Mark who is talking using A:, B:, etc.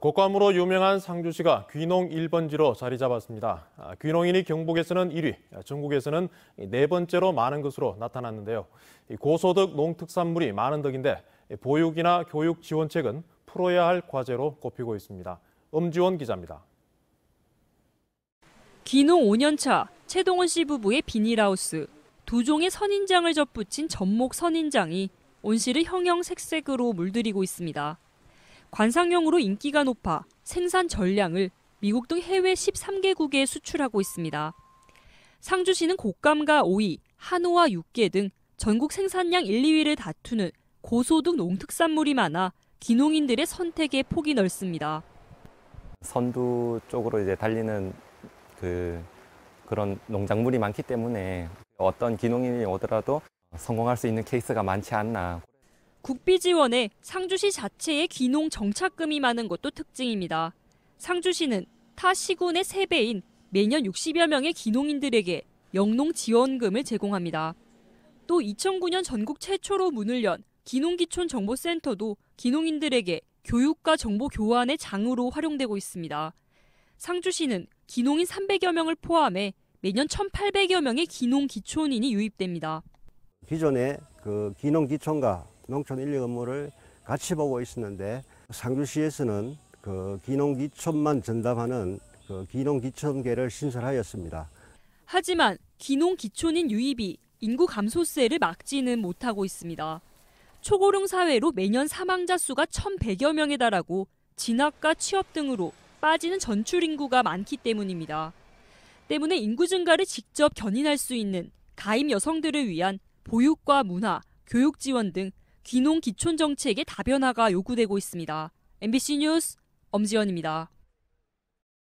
A: 곶감으로 아, 유명한 상주시가 귀농 1번지로 자리 잡았습니다. 아, 귀농인이 경북에서는 1위, 중국에서는네 아, 번째로 많은 것으로 나타났는데요. 고소득 농특산물이 많은 덕인데 보육이나 교육 지원책은 풀어야 할 과제로 꼽히고 있습니다. 음지원 기자입니다.
B: 귀농 5년차 최동원 씨 부부의 비닐하우스. 두 종의 선인장을 접붙인 전목 선인장이 온실을 형형색색으로 물들이고 있습니다. 관상용으로 인기가 높아 생산 전량을 미국 등 해외 13개국에 수출하고 있습니다. 상주시는 곶감과 오이, 한우와 육개 등 전국 생산량 1, 2위를 다투는 고소득 농특산물이 많아 기농인들의 선택의 폭이 넓습니다.
C: 선두 쪽으로 이제 달리는 그 그런 농작물이 많기 때문에 어떤 기농인이 오더라도 성공할 수 있는 케이스가 많지 않나.
B: 국비 지원에 상주시 자체의 귀농 정착금이 많은 것도 특징입니다. 상주시는 타 시군의 3배인 매년 60여 명의 귀농인들에게 영농 지원금을 제공합니다. 또 2009년 전국 최초로 문을 연귀농기촌 정보센터도 귀농인들에게 교육과 정보 교환의 장으로 활용되고 있습니다. 상주시는 귀농인 300여 명을 포함해 매년 1,800여 명의 귀농 기촌인이 유입됩니다.
D: 기존에 그 기농 기촌과 농촌 인력 업무를 같이 보고 있었는데 상주시에서는 그 기농기촌만 전담하는 그 기농기촌계를 신설하였습니다.
B: 하지만 기농기촌인 유입이 인구 감소세를 막지는 못하고 있습니다. 초고령 사회로 매년 사망자 수가 1,100여 명에 달하고 진학과 취업 등으로 빠지는 전출 인구가 많기 때문입니다. 때문에 인구 증가를 직접 견인할 수 있는 가임 여성들을 위한 보육과 문화, 교육 지원 등 귀농 기촌 정책의 다변화가 요구되고 있습니다. MBC 뉴스 엄지연입니다.